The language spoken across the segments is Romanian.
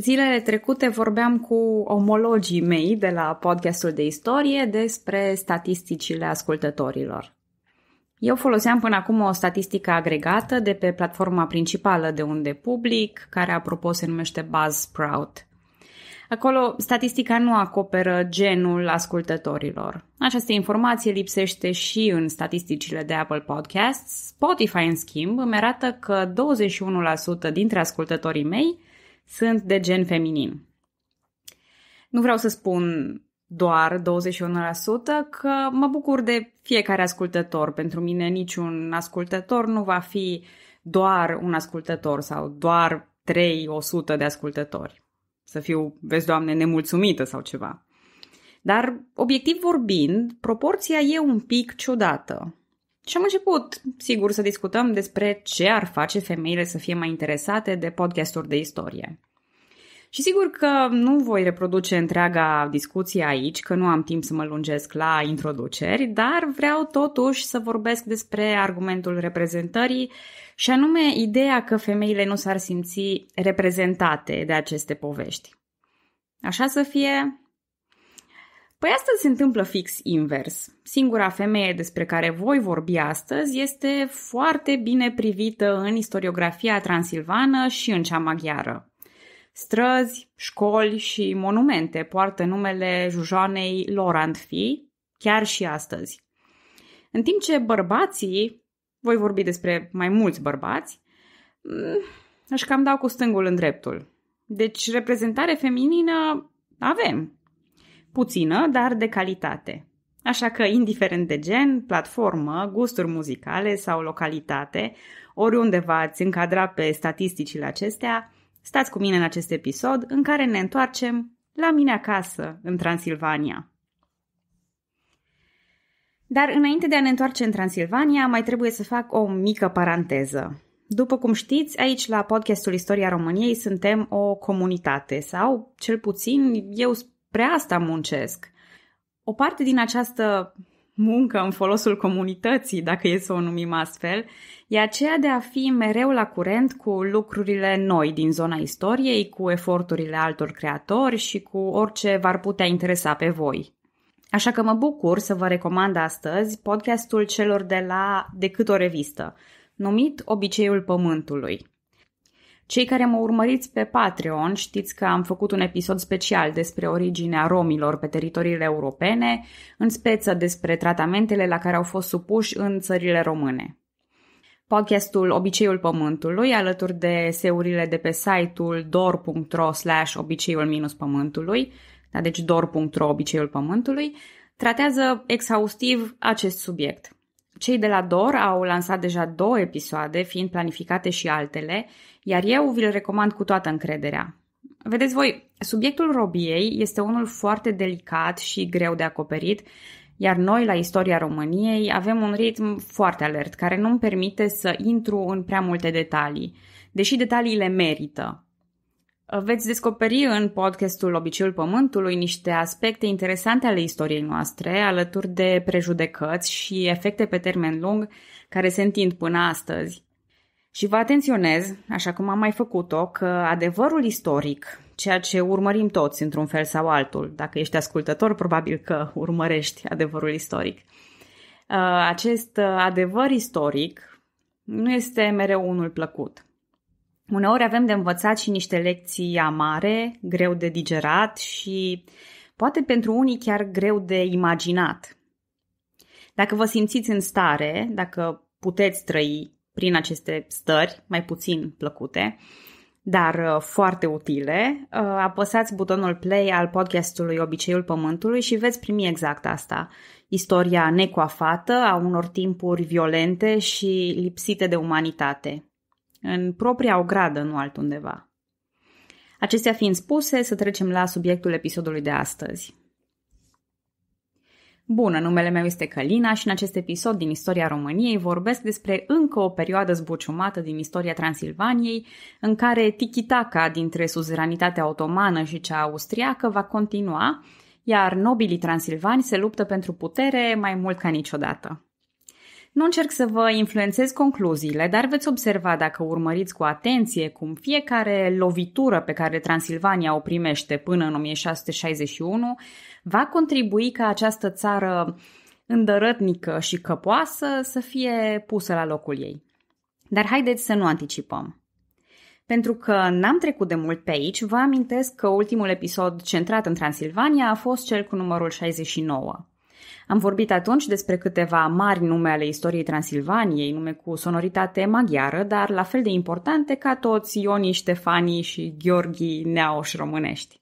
Zilele trecute vorbeam cu omologii mei de la podcastul de istorie despre statisticile ascultătorilor. Eu foloseam până acum o statistică agregată de pe platforma principală de unde public, care apropo se numește Buzzsprout. Acolo, statistica nu acoperă genul ascultătorilor. Această informație lipsește și în statisticile de Apple Podcasts. Spotify, în schimb, îmi arată că 21% dintre ascultătorii mei sunt de gen feminin. Nu vreau să spun doar 21% că mă bucur de fiecare ascultător. Pentru mine niciun ascultător nu va fi doar un ascultător sau doar 300 de ascultători. Să fiu, vezi, Doamne, nemulțumită sau ceva. Dar, obiectiv vorbind, proporția e un pic ciudată. Și am început, sigur, să discutăm despre ce ar face femeile să fie mai interesate de podcasturi de istorie. Și sigur că nu voi reproduce întreaga discuție aici, că nu am timp să mă lungesc la introduceri, dar vreau totuși să vorbesc despre argumentul reprezentării și anume ideea că femeile nu s-ar simți reprezentate de aceste povești. Așa să fie, Păi astăzi se întâmplă fix invers. Singura femeie despre care voi vorbi astăzi este foarte bine privită în istoriografia transilvană și în cea maghiară. Străzi, școli și monumente poartă numele jujoanei Laurent Fi, chiar și astăzi. În timp ce bărbații, voi vorbi despre mai mulți bărbați, mm, își cam dau cu stângul în dreptul. Deci reprezentare feminină avem, puțină, dar de calitate. Așa că, indiferent de gen, platformă, gusturi muzicale sau localitate, oriunde v-ați încadra pe statisticile acestea, stați cu mine în acest episod în care ne întoarcem la mine acasă, în Transilvania. Dar înainte de a ne întoarce în Transilvania, mai trebuie să fac o mică paranteză. După cum știți, aici la podcastul Istoria României suntem o comunitate sau, cel puțin, eu spre asta muncesc. O parte din această muncă în folosul comunității, dacă e să o numim astfel, e aceea de a fi mereu la curent cu lucrurile noi din zona istoriei, cu eforturile altor creatori și cu orice v-ar putea interesa pe voi. Așa că mă bucur să vă recomand astăzi podcastul celor de la Decât o revistă, numit Obiceiul Pământului. Cei care mă urmăriți pe Patreon știți că am făcut un episod special despre originea romilor pe teritoriile europene, în speță despre tratamentele la care au fost supuși în țările române. Podcastul Obiceiul Pământului, alături de seurile de pe site-ul dor.ro slash obiceiul-pământului, da, deci dor.ro obiceiul pământului, tratează exhaustiv acest subiect – cei de la DOR au lansat deja două episoade, fiind planificate și altele, iar eu vi le recomand cu toată încrederea. Vedeți voi, subiectul robiei este unul foarte delicat și greu de acoperit, iar noi la istoria României avem un ritm foarte alert, care nu-mi permite să intru în prea multe detalii, deși detaliile merită. Uh, veți descoperi în podcastul Obiceiul Pământului niște aspecte interesante ale istoriei noastre, alături de prejudecăți și efecte pe termen lung care se întind până astăzi. Și vă atenționez, așa cum am mai făcut-o, că adevărul istoric, ceea ce urmărim toți într-un fel sau altul, dacă ești ascultător, probabil că urmărești adevărul istoric. Uh, acest adevăr istoric nu este mereu unul plăcut – Uneori avem de învățat și niște lecții amare, greu de digerat și poate pentru unii chiar greu de imaginat. Dacă vă simțiți în stare, dacă puteți trăi prin aceste stări mai puțin plăcute, dar uh, foarte utile, uh, apăsați butonul play al podcastului Obiceiul Pământului și veți primi exact asta. Istoria necoafată a unor timpuri violente și lipsite de umanitate în propria ogradă, nu altundeva. Acestea fiind spuse, să trecem la subiectul episodului de astăzi. Bună, numele meu este Călina și în acest episod din istoria României vorbesc despre încă o perioadă zbuciumată din istoria Transilvaniei, în care tichitaca dintre suzeranitatea otomană și cea austriacă va continua, iar nobilii transilvani se luptă pentru putere mai mult ca niciodată. Nu încerc să vă influențez concluziile, dar veți observa dacă urmăriți cu atenție cum fiecare lovitură pe care Transilvania o primește până în 1661 va contribui ca această țară îndărătnică și căpoasă să fie pusă la locul ei. Dar haideți să nu anticipăm. Pentru că n-am trecut de mult pe aici, vă amintesc că ultimul episod centrat în Transilvania a fost cel cu numărul 69. Am vorbit atunci despre câteva mari nume ale istoriei Transilvaniei, nume cu sonoritate maghiară, dar la fel de importante ca toți Ionii, Ștefanii și Gheorghii Neaoș românești.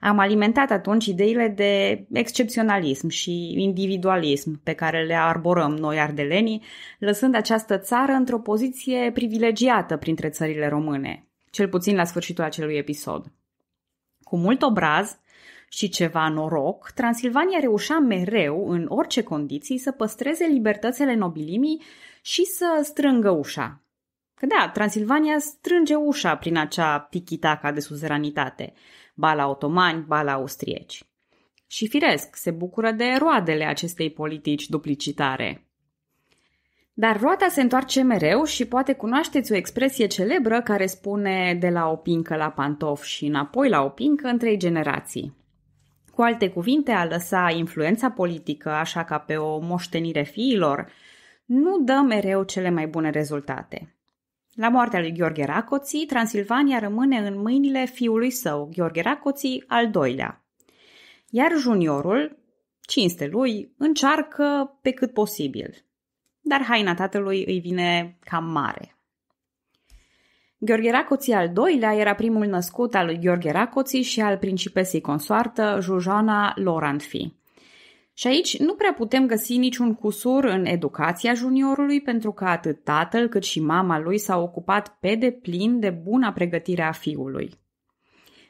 Am alimentat atunci ideile de excepționalism și individualism pe care le arborăm noi ardelenii, lăsând această țară într-o poziție privilegiată printre țările române, cel puțin la sfârșitul acelui episod. Cu mult obraz, și ceva noroc, Transilvania reușea mereu, în orice condiții, să păstreze libertățile nobilimii și să strângă ușa. Că da, Transilvania strânge ușa prin acea tichitaca de suzeranitate, bala otomani, bala austrieci. Și firesc, se bucură de roadele acestei politici duplicitare – dar roata se întoarce mereu și poate cunoașteți o expresie celebră care spune de la o pincă la pantof și înapoi la o pincă în trei generații. Cu alte cuvinte, a lăsa influența politică așa ca pe o moștenire fiilor nu dă mereu cele mai bune rezultate. La moartea lui Gheorghe Racoții, Transilvania rămâne în mâinile fiului său, Gheorghe Racoții, al doilea. Iar juniorul, cinste lui, încearcă pe cât posibil. Dar haina tatălui îi vine cam mare. Gheorghe Racoții al doilea era primul născut al lui Gheorghe Racoții și al principesei consoartă Jujana Lorandfi. Și aici nu prea putem găsi niciun cusur în educația juniorului pentru că atât tatăl cât și mama lui s-au ocupat pe deplin de buna pregătire a fiului.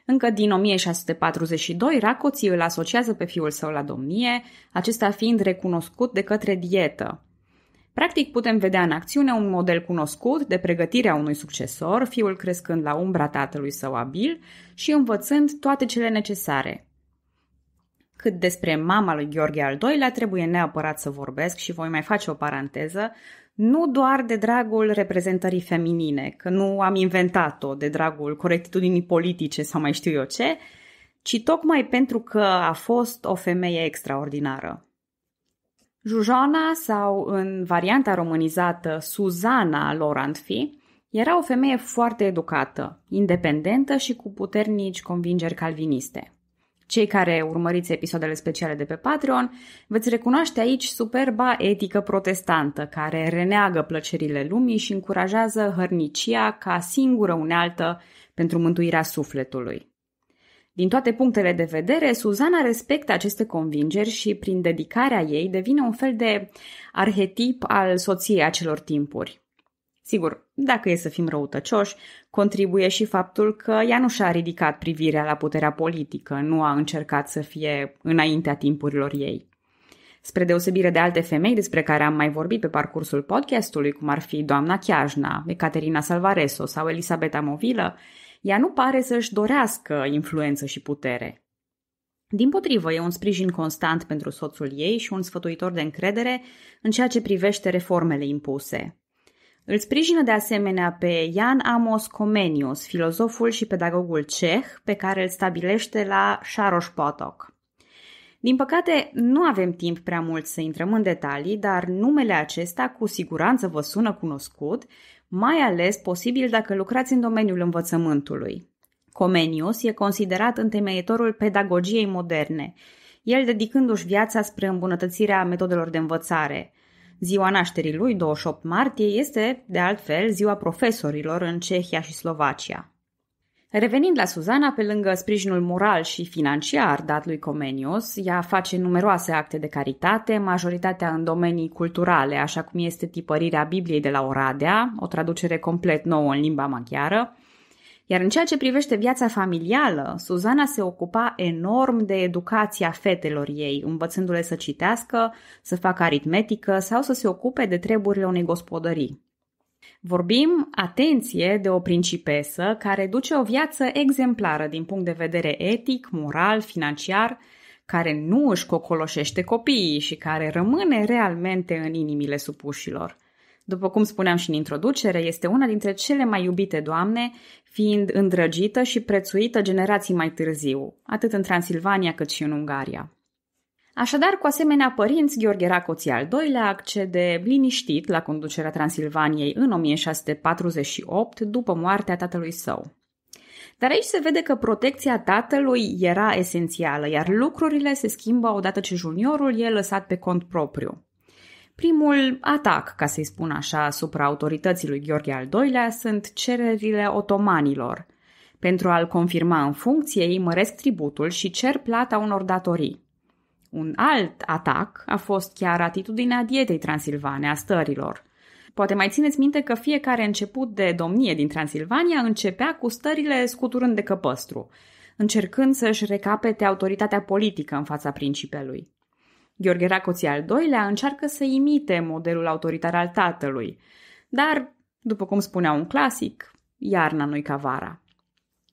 Încă din 1642, Racoții îl asociază pe fiul său la domnie, acesta fiind recunoscut de către dietă. Practic putem vedea în acțiune un model cunoscut de pregătirea unui succesor, fiul crescând la umbra tatălui său abil și învățând toate cele necesare. Cât despre mama lui Gheorghe al II-lea, trebuie neapărat să vorbesc și voi mai face o paranteză, nu doar de dragul reprezentării feminine, că nu am inventat-o de dragul corectitudinii politice sau mai știu eu ce, ci tocmai pentru că a fost o femeie extraordinară. Jujoana, sau, în varianta românizată, Suzana Lorandfi, era o femeie foarte educată, independentă și cu puternici convingeri calviniste. Cei care urmăriți episoadele speciale de pe Patreon veți recunoaște aici superba etică protestantă, care reneagă plăcerile lumii și încurajează hărnicia ca singură unealtă pentru mântuirea sufletului. Din toate punctele de vedere, Suzana respectă aceste convingeri și prin dedicarea ei devine un fel de arhetip al soției acelor timpuri. Sigur, dacă e să fim răutăcioși, contribuie și faptul că ea nu și-a ridicat privirea la puterea politică, nu a încercat să fie înaintea timpurilor ei. Spre deosebire de alte femei despre care am mai vorbit pe parcursul podcastului, cum ar fi doamna Chiajna, Ecaterina Salvareso sau Elisabeta Movilă, ea nu pare să-și dorească influență și putere. Din potrivă, e un sprijin constant pentru soțul ei și un sfătuitor de încredere în ceea ce privește reformele impuse. Îl sprijină de asemenea pe Jan Amos Comenius, filozoful și pedagogul ceh, pe care îl stabilește la Sharosh Potok. Din păcate, nu avem timp prea mult să intrăm în detalii, dar numele acesta cu siguranță vă sună cunoscut mai ales posibil dacă lucrați în domeniul învățământului. Comenius e considerat întemeietorul pedagogiei moderne, el dedicându-și viața spre îmbunătățirea metodelor de învățare. Ziua nașterii lui, 28 martie, este, de altfel, ziua profesorilor în Cehia și Slovacia. Revenind la Suzana, pe lângă sprijinul moral și financiar dat lui Comenius, ea face numeroase acte de caritate, majoritatea în domenii culturale, așa cum este tipărirea Bibliei de la Oradea, o traducere complet nouă în limba maghiară. Iar în ceea ce privește viața familială, Suzana se ocupa enorm de educația fetelor ei, învățându-le să citească, să facă aritmetică sau să se ocupe de treburile unei gospodării. Vorbim, atenție, de o principesă care duce o viață exemplară din punct de vedere etic, moral, financiar, care nu își cocoloșește copiii și care rămâne realmente în inimile supușilor. După cum spuneam și în introducere, este una dintre cele mai iubite doamne, fiind îndrăgită și prețuită generații mai târziu, atât în Transilvania cât și în Ungaria. Așadar, cu asemenea părinți, Gheorghe Racoții al doilea accede liniștit la conducerea Transilvaniei în 1648, după moartea tatălui său. Dar aici se vede că protecția tatălui era esențială, iar lucrurile se schimbă odată ce juniorul e lăsat pe cont propriu. Primul atac, ca să-i spun așa, asupra autorității lui Gheorghe al II-lea sunt cererile otomanilor. Pentru a-l confirma în funcție, ei măresc tributul și cer plata unor datorii. Un alt atac a fost chiar atitudinea dietei transilvane a stărilor. Poate mai țineți minte că fiecare început de domnie din Transilvania începea cu stările scuturând de căpăstru, încercând să-și recapete autoritatea politică în fața principelui. Gheorghe Racoții al doilea încearcă să imite modelul autoritar al tatălui, dar, după cum spunea un clasic, iarna nu-i ca vara.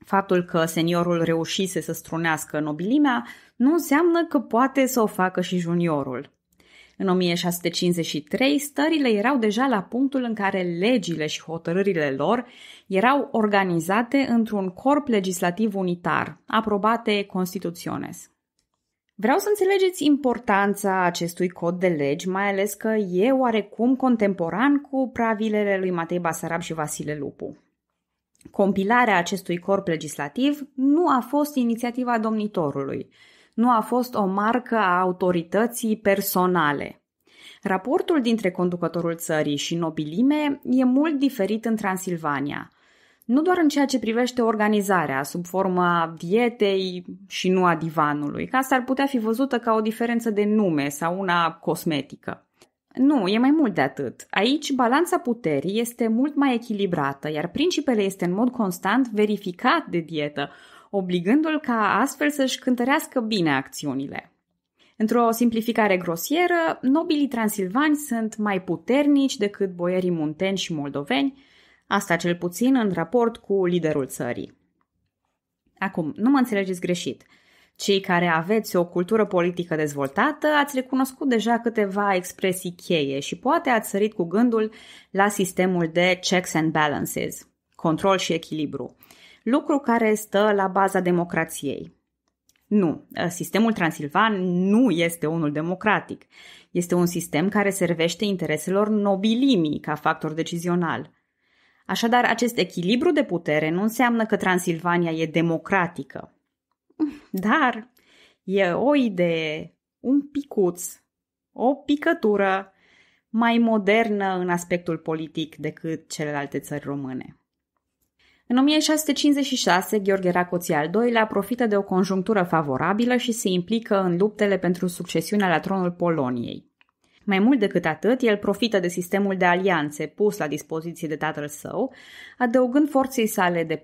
Faptul că seniorul reușise să strunească nobilimea nu înseamnă că poate să o facă și juniorul. În 1653, stările erau deja la punctul în care legile și hotărârile lor erau organizate într-un corp legislativ unitar, aprobate Constituționes. Vreau să înțelegeți importanța acestui cod de legi, mai ales că e oarecum contemporan cu pravilele lui Matei Basarab și Vasile Lupu compilarea acestui corp legislativ nu a fost inițiativa domnitorului, nu a fost o marcă a autorității personale. Raportul dintre conducătorul țării și nobilime e mult diferit în Transilvania, nu doar în ceea ce privește organizarea sub forma dietei și nu a divanului, ca asta ar putea fi văzută ca o diferență de nume sau una cosmetică. Nu, e mai mult de atât. Aici balanța puterii este mult mai echilibrată, iar principele este în mod constant verificat de dietă, obligându-l ca astfel să-și cântărească bine acțiunile. Într-o simplificare grosieră, nobilii transilvani sunt mai puternici decât boierii munteni și moldoveni, asta cel puțin în raport cu liderul țării. Acum, nu mă înțelegeți greșit – cei care aveți o cultură politică dezvoltată ați recunoscut deja câteva expresii cheie și poate ați sărit cu gândul la sistemul de checks and balances, control și echilibru, lucru care stă la baza democrației. Nu, ă, sistemul transilvan nu este unul democratic. Este un sistem care servește intereselor nobilimii ca factor decizional. Așadar, acest echilibru de putere nu înseamnă că Transilvania e democratică dar e o idee, un picuț, o picătură mai modernă în aspectul politic decât celelalte țări române. În 1656, Gheorghe Racoți al II-lea profită de o conjunctură favorabilă și se implică în luptele pentru succesiunea la tronul Poloniei. Mai mult decât atât, el profită de sistemul de alianțe pus la dispoziție de tatăl său, adăugând forței sale de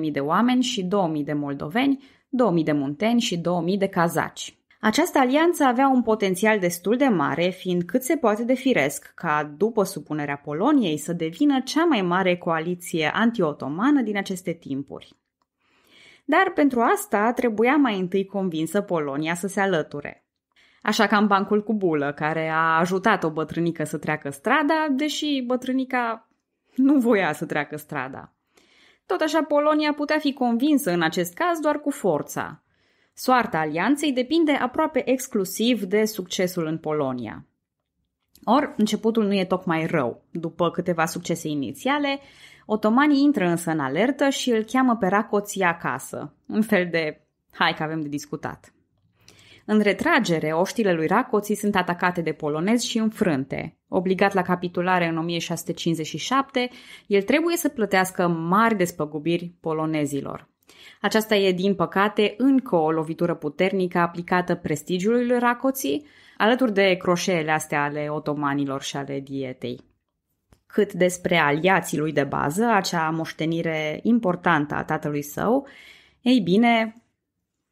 40.000 de oameni și 2.000 de moldoveni 2000 de munteni și 2000 de cazaci. Această alianță avea un potențial destul de mare, fiind cât se poate de firesc ca, după supunerea Poloniei, să devină cea mai mare coaliție anti-otomană din aceste timpuri. Dar pentru asta trebuia mai întâi convinsă Polonia să se alăture. Așa ca în bancul cu bulă, care a ajutat o bătrânică să treacă strada, deși bătrânica nu voia să treacă strada. Tot așa Polonia putea fi convinsă în acest caz doar cu forța. Soarta alianței depinde aproape exclusiv de succesul în Polonia. Or, începutul nu e tocmai rău. După câteva succese inițiale, otomanii intră însă în alertă și îl cheamă pe Racoții acasă, un fel de hai că avem de discutat. În retragere, oștile lui Racoții sunt atacate de polonezi și înfrânte. Obligat la capitulare în 1657, el trebuie să plătească mari despăgubiri polonezilor. Aceasta e, din păcate, încă o lovitură puternică aplicată prestigiului lui Racoții, alături de croșeele astea ale otomanilor și ale dietei. Cât despre aliații lui de bază, acea moștenire importantă a tatălui său, ei bine,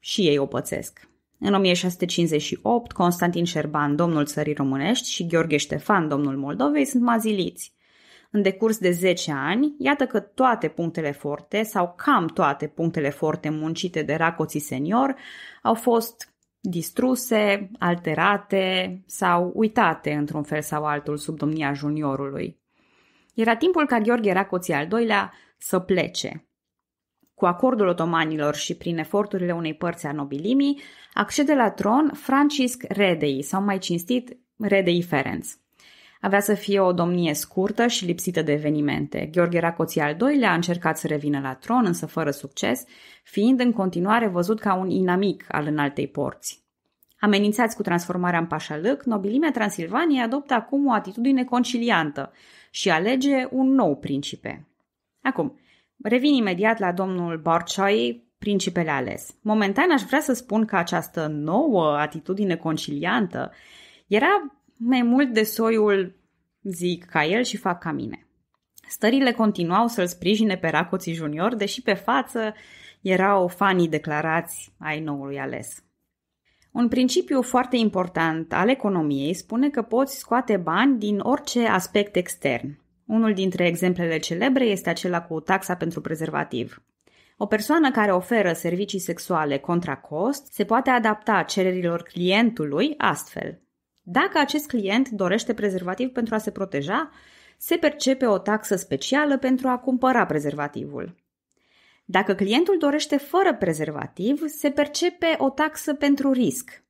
și ei o pățesc. În 1658, Constantin Șerban, domnul țării românești, și Gheorghe Ștefan, domnul Moldovei, sunt maziliți. În decurs de 10 ani, iată că toate punctele forte, sau cam toate punctele forte muncite de Racoții Senior, au fost distruse, alterate sau uitate într-un fel sau altul sub domnia juniorului. Era timpul ca Gheorghe Racoții al doilea să plece, cu acordul otomanilor și prin eforturile unei părți a nobilimii, accede la tron Francisc Redei, sau mai cinstit Redei Ferenc. Avea să fie o domnie scurtă și lipsită de evenimente. Gheorghe Racoții al doilea a încercat să revină la tron, însă fără succes, fiind în continuare văzut ca un inamic al înaltei porți. Amenințați cu transformarea în pașalâc, nobilimea Transilvaniei adoptă acum o atitudine conciliantă și alege un nou principe. Acum, Revin imediat la domnul Borcioi, principele ales. Momentan aș vrea să spun că această nouă atitudine conciliantă era mai mult de soiul zic ca el și fac ca mine. Stările continuau să-l sprijine pe Racoții Junior, deși pe față erau fanii declarați ai noului ales. Un principiu foarte important al economiei spune că poți scoate bani din orice aspect extern, unul dintre exemplele celebre este acela cu taxa pentru prezervativ. O persoană care oferă servicii sexuale contra cost se poate adapta cererilor clientului astfel. Dacă acest client dorește prezervativ pentru a se proteja, se percepe o taxă specială pentru a cumpăra prezervativul. Dacă clientul dorește fără prezervativ, se percepe o taxă pentru risc.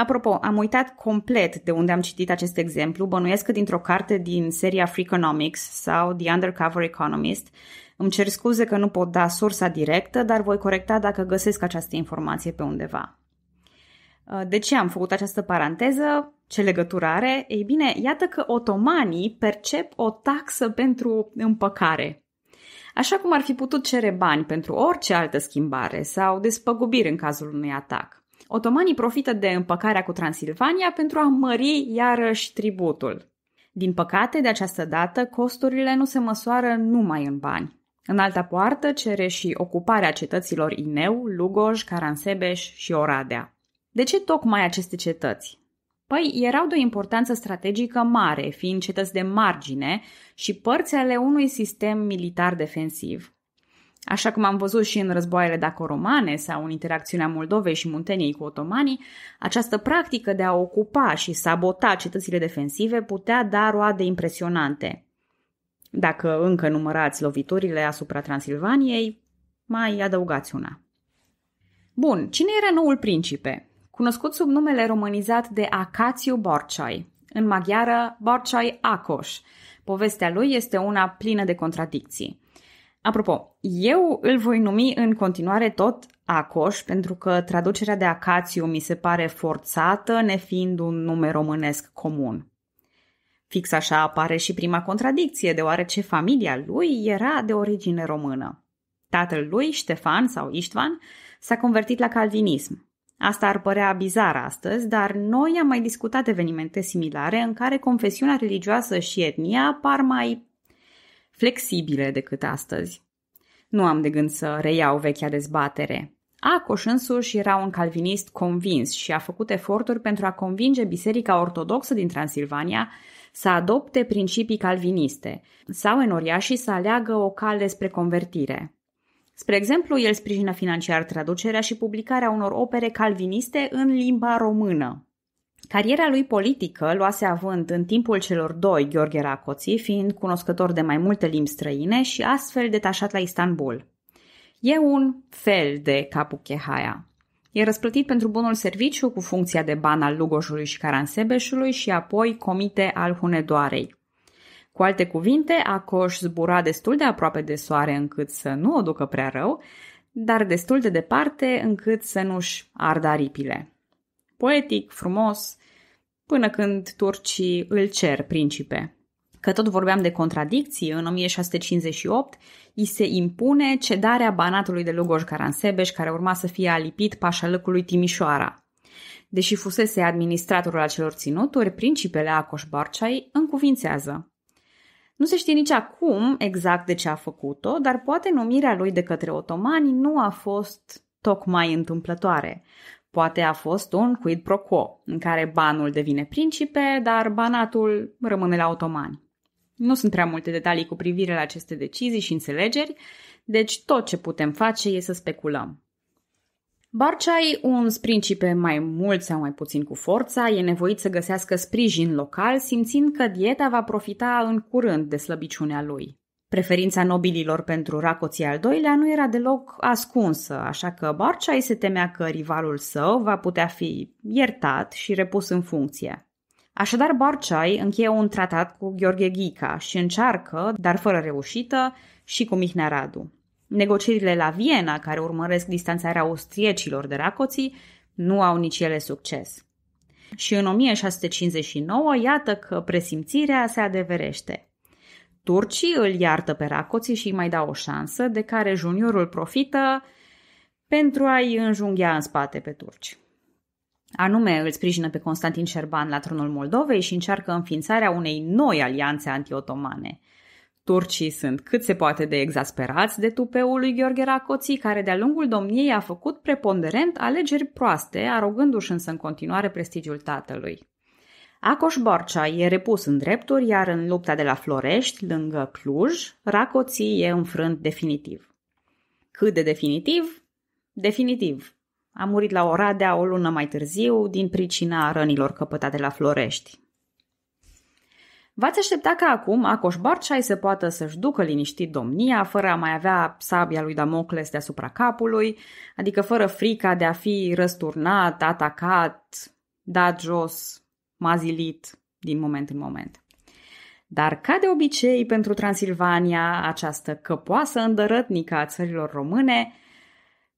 Apropo, am uitat complet de unde am citit acest exemplu, bănuiesc că dintr-o carte din seria Freakonomics sau The Undercover Economist. Îmi cer scuze că nu pot da sursa directă, dar voi corecta dacă găsesc această informație pe undeva. Uh, de ce am făcut această paranteză? Ce legătură are? Ei bine, iată că otomanii percep o taxă pentru împăcare. Așa cum ar fi putut cere bani pentru orice altă schimbare sau despăgubiri în cazul unui atac. Otomanii profită de împăcarea cu Transilvania pentru a mări iarăși tributul. Din păcate, de această dată, costurile nu se măsoară numai în bani. În alta poartă cere și ocuparea cetăților Ineu, Lugoj, Caransebeș și Oradea. De ce tocmai aceste cetăți? Păi erau de o importanță strategică mare, fiind cetăți de margine și părți ale unui sistem militar defensiv. Așa cum am văzut și în războaiele dacoromane sau în interacțiunea Moldovei și Munteniei cu otomanii, această practică de a ocupa și sabota cetățile defensive putea da roade impresionante. Dacă încă numărați loviturile asupra Transilvaniei, mai adăugați una. Bun, cine era noul principe? Cunoscut sub numele romanizat de Acațiu Borcai, în maghiară Borcai Acoș. Povestea lui este una plină de contradicții. Apropo, eu îl voi numi în continuare tot Acoș, pentru că traducerea de Acațiu mi se pare forțată, nefiind un nume românesc comun. Fix așa apare și prima contradicție, deoarece familia lui era de origine română. Tatăl lui, Ștefan sau Iștvan, s-a convertit la calvinism. Asta ar părea bizar astăzi, dar noi am mai discutat evenimente similare în care confesiunea religioasă și etnia par mai flexibile decât astăzi. Nu am de gând să reiau vechea dezbatere. Acoș însuși era un calvinist convins și a făcut eforturi pentru a convinge Biserica Ortodoxă din Transilvania să adopte principii calviniste sau enoriașii să aleagă o cale spre convertire. Spre exemplu, el sprijină financiar traducerea și publicarea unor opere calviniste în limba română. Cariera lui politică luase avânt în timpul celor doi Gheorghe Racoții, fiind cunoscător de mai multe limbi străine și astfel detașat la Istanbul. E un fel de capuchehaia. E răsplătit pentru bunul serviciu cu funcția de ban al Lugoșului și Caransebeșului și apoi comite al Hunedoarei. Cu alte cuvinte, Acoș zbura destul de aproape de soare încât să nu o ducă prea rău, dar destul de departe încât să nu-și ardă aripile poetic, frumos, până când turcii îl cer principe. Că tot vorbeam de contradicții, în 1658 îi se impune cedarea banatului de Lugoș-Caransebeș, care urma să fie alipit pașalăcului Timișoara. Deși fusese administratorul acelor ținuturi, principele Acoș Barcai încuvințează. Nu se știe nici acum exact de ce a făcut-o, dar poate numirea lui de către otomani nu a fost tocmai întâmplătoare. Poate a fost un quid pro quo, în care banul devine principe, dar banatul rămâne la otomani. Nu sunt prea multe detalii cu privire la aceste decizii și înțelegeri, deci tot ce putem face e să speculăm. Barcai, un principe mai mult sau mai puțin cu forța, e nevoit să găsească sprijin local, simțind că dieta va profita în curând de slăbiciunea lui. Preferința nobililor pentru Racoții al doilea nu era deloc ascunsă, așa că Barcai se temea că rivalul său va putea fi iertat și repus în funcție. Așadar, Barcai încheie un tratat cu Gheorghe Ghica și încearcă, dar fără reușită, și cu Mihnea Radu. Negocierile la Viena, care urmăresc distanțarea austriecilor de racoții, nu au nici ele succes. Și în 1659, iată că presimțirea se adeverește. Turcii îl iartă pe Racoții și îi mai dau o șansă, de care juniorul profită pentru a-i înjunghea în spate pe turci. Anume îl sprijină pe Constantin Șerban la tronul Moldovei și încearcă înființarea unei noi alianțe antiotomane. Turcii sunt cât se poate de exasperați de tupeul lui Gheorghe Racoții, care de-a lungul domniei a făcut preponderent alegeri proaste, arogându-și însă în continuare prestigiul tatălui. Acoș Borcea e repus în drepturi, iar în lupta de la Florești, lângă Cluj, Racoții e înfrânt definitiv. Cât de definitiv? Definitiv. A murit la Oradea o lună mai târziu din pricina rănilor căpătate la Florești. V-ați aștepta ca acum Acoș Barceai să poată să-și ducă liniștit domnia, fără a mai avea sabia lui Damocles deasupra capului, adică fără frica de a fi răsturnat, atacat, dat jos, m-a zilit din moment în moment. Dar, ca de obicei, pentru Transilvania, această căpoasă îndărătnică a țărilor române,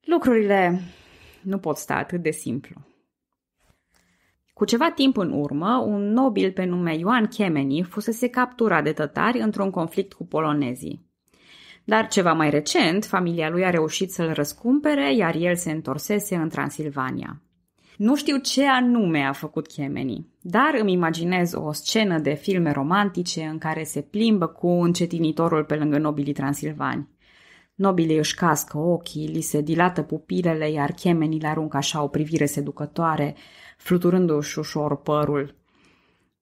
lucrurile nu pot sta atât de simplu. Cu ceva timp în urmă, un nobil pe nume Ioan Chemeni fusese capturat de tătari într-un conflict cu polonezii. Dar ceva mai recent, familia lui a reușit să-l răscumpere, iar el se întorsese în Transilvania. Nu știu ce anume a făcut Chemeni, dar îmi imaginez o scenă de filme romantice în care se plimbă cu încetinitorul pe lângă nobilii transilvani. Nobilii își cască ochii, li se dilată pupilele, iar Chemeni le aruncă așa o privire seducătoare, fluturându-și ușor părul.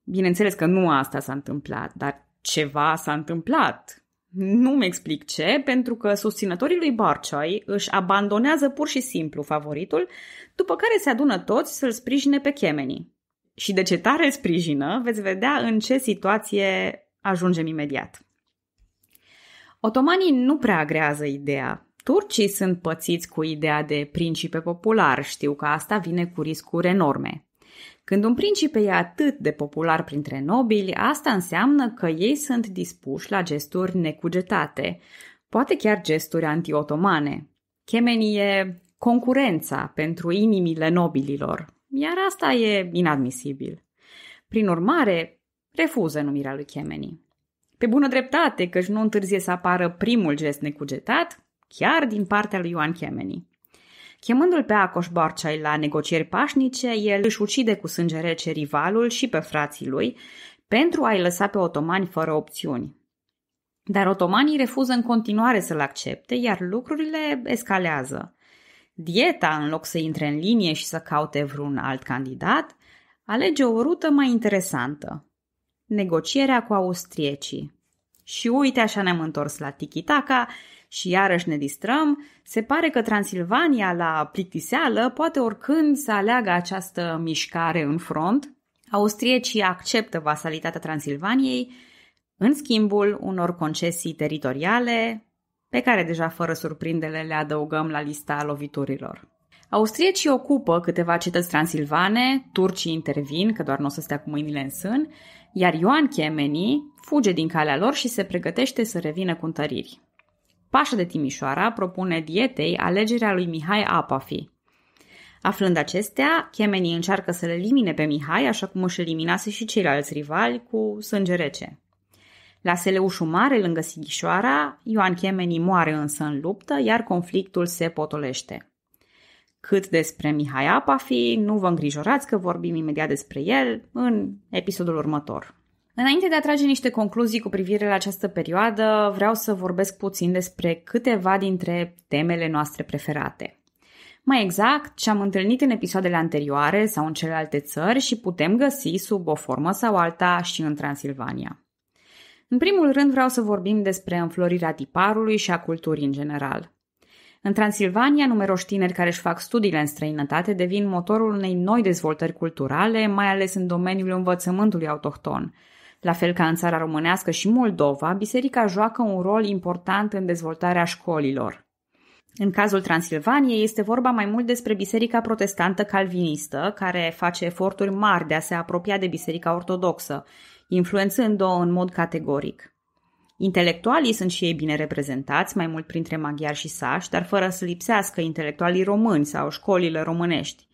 Bineînțeles că nu asta s-a întâmplat, dar ceva s-a întâmplat. Nu-mi explic ce, pentru că susținătorii lui Barciai își abandonează pur și simplu favoritul, după care se adună toți să-l sprijine pe chemenii. Și de ce tare sprijină, veți vedea în ce situație ajungem imediat. Otomanii nu prea agrează ideea. Turcii sunt pățiți cu ideea de principe popular, știu că asta vine cu riscuri enorme. Când un principe e atât de popular printre nobili, asta înseamnă că ei sunt dispuși la gesturi necugetate, poate chiar gesturi anti-otomane. Chemenii e concurența pentru inimile nobililor, iar asta e inadmisibil. Prin urmare, refuză numirea lui Chemenii. Pe bună dreptate, căci nu întârzie să apară primul gest necugetat, chiar din partea lui Ioan Chemenii. Chemându-l pe Acoș Barcai la negocieri pașnice, el își ucide cu sânge rece rivalul și pe frații lui, pentru a-i lăsa pe otomani fără opțiuni. Dar otomanii refuză în continuare să-l accepte, iar lucrurile escalează. Dieta, în loc să intre în linie și să caute vreun alt candidat, alege o rută mai interesantă. Negocierea cu austriecii. Și uite, așa ne-am întors la Tikitaka, și iarăși ne distrăm, se pare că Transilvania la plictiseală poate oricând să aleagă această mișcare în front. Austriecii acceptă vasalitatea Transilvaniei, în schimbul unor concesii teritoriale, pe care deja fără surprindele le adăugăm la lista loviturilor. Austriecii ocupă câteva cetăți transilvane, turcii intervin, că doar nu o să stea cu mâinile în sân, iar Ioan Chemeni fuge din calea lor și se pregătește să revină cu întăriri. Pașa de Timișoara propune dietei alegerea lui Mihai Apafi. Aflând acestea, chemenii încearcă să le elimine pe Mihai, așa cum își eliminase și ceilalți rivali, cu sânge rece. La seleușul Mare, lângă Sighișoara, Ioan Chemenii moare însă în luptă, iar conflictul se potolește. Cât despre Mihai Apafi, nu vă îngrijorați că vorbim imediat despre el în episodul următor. Înainte de a trage niște concluzii cu privire la această perioadă, vreau să vorbesc puțin despre câteva dintre temele noastre preferate. Mai exact, ce am întâlnit în episoadele anterioare sau în celelalte țări și putem găsi sub o formă sau alta și în Transilvania. În primul rând vreau să vorbim despre înflorirea tiparului și a culturii în general. În Transilvania, numeroși tineri care își fac studiile în străinătate devin motorul unei noi dezvoltări culturale, mai ales în domeniul învățământului autohton, la fel ca în țara românească și Moldova, biserica joacă un rol important în dezvoltarea școlilor. În cazul Transilvaniei este vorba mai mult despre biserica protestantă calvinistă, care face eforturi mari de a se apropia de biserica ortodoxă, influențând-o în mod categoric. Intelectualii sunt și ei bine reprezentați, mai mult printre maghiari și sași, dar fără să lipsească intelectualii români sau școlile românești.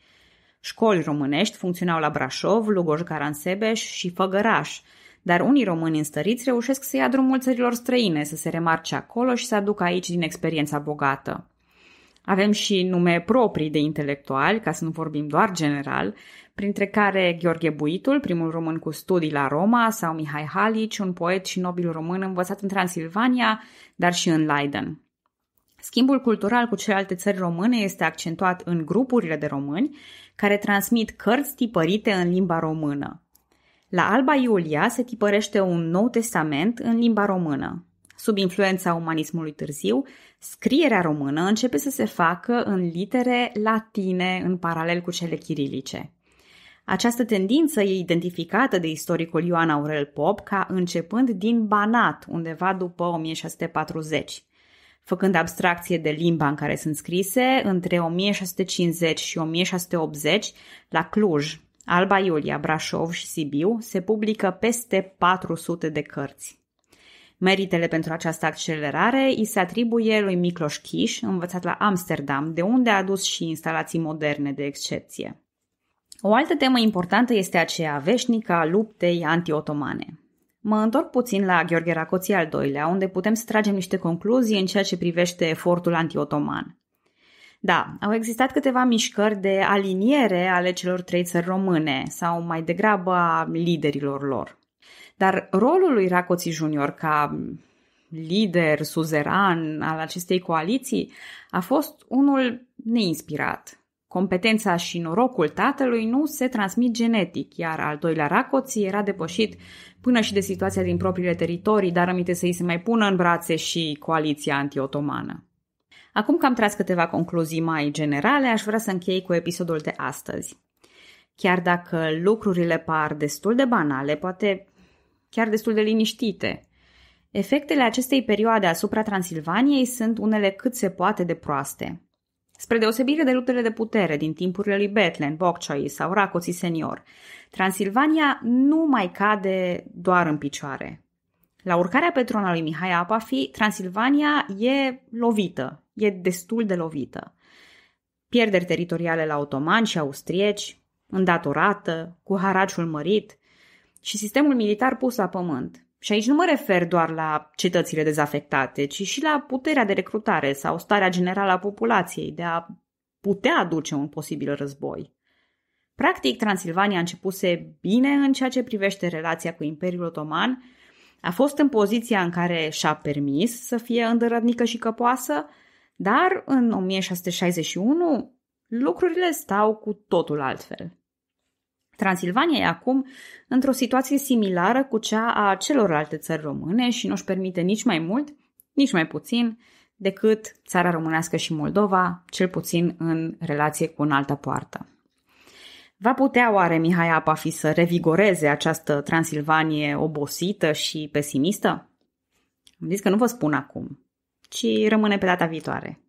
Școli românești funcționau la Brașov, Lugoj Caransebeș și Făgăraș, dar unii români înstăriți reușesc să ia drumul țărilor străine, să se remarce acolo și să aducă aici din experiența bogată. Avem și nume proprii de intelectuali, ca să nu vorbim doar general, printre care Gheorghe Buitul, primul român cu studii la Roma, sau Mihai Halici, un poet și nobil român învățat în Transilvania, dar și în Leiden. Schimbul cultural cu celelalte țări române este accentuat în grupurile de români care transmit cărți tipărite în limba română. La Alba Iulia se tipărește un nou testament în limba română. Sub influența umanismului târziu, scrierea română începe să se facă în litere latine în paralel cu cele chirilice. Această tendință e identificată de istoricul Ioan Aurel Pop ca începând din Banat, undeva după 1640. Făcând abstracție de limba în care sunt scrise, între 1650 și 1680, la Cluj, Alba Iulia, Brașov și Sibiu se publică peste 400 de cărți. Meritele pentru această accelerare îi se atribuie lui Miklos Kiș, învățat la Amsterdam, de unde a adus și instalații moderne de excepție. O altă temă importantă este aceea veșnică a luptei anti-otomane. Mă întorc puțin la Gheorghe Racoții al doilea, unde putem să tragem niște concluzii în ceea ce privește efortul anti anti-otoman. Da, au existat câteva mișcări de aliniere ale celor trei țări române, sau mai degrabă a liderilor lor. Dar rolul lui Racoții Junior ca lider, suzeran al acestei coaliții a fost unul neinspirat. Competența și norocul tatălui nu se transmit genetic, iar al doilea Racoții era depășit până și de situația din propriile teritorii, dar aminte să îi se mai pună în brațe și coaliția antiotomană. Acum că am tras câteva concluzii mai generale, aș vrea să închei cu episodul de astăzi. Chiar dacă lucrurile par destul de banale, poate chiar destul de liniștite, efectele acestei perioade asupra Transilvaniei sunt unele cât se poate de proaste. Spre deosebire de luptele de putere din timpurile lui Betlen, Bokchoi sau Racoții Senior, Transilvania nu mai cade doar în picioare. La urcarea pe tron al lui Mihai Apafi, Transilvania e lovită, e destul de lovită. Pierderi teritoriale la otomani și austrieci, îndatorată, cu haraciul mărit și sistemul militar pus la pământ. Și aici nu mă refer doar la cetățile dezafectate, ci și la puterea de recrutare sau starea generală a populației de a putea aduce un posibil război. Practic, Transilvania a începuse bine în ceea ce privește relația cu Imperiul Otoman, a fost în poziția în care și-a permis să fie îndărădnică și căpoasă, dar în 1661 lucrurile stau cu totul altfel. Transilvania e acum într-o situație similară cu cea a celorlalte țări române și nu-și permite nici mai mult, nici mai puțin decât țara românească și Moldova, cel puțin în relație cu un altă poartă. Va putea oare Mihai fi să revigoreze această Transilvanie obosită și pesimistă? Am zis că nu vă spun acum și rămâne pe data viitoare.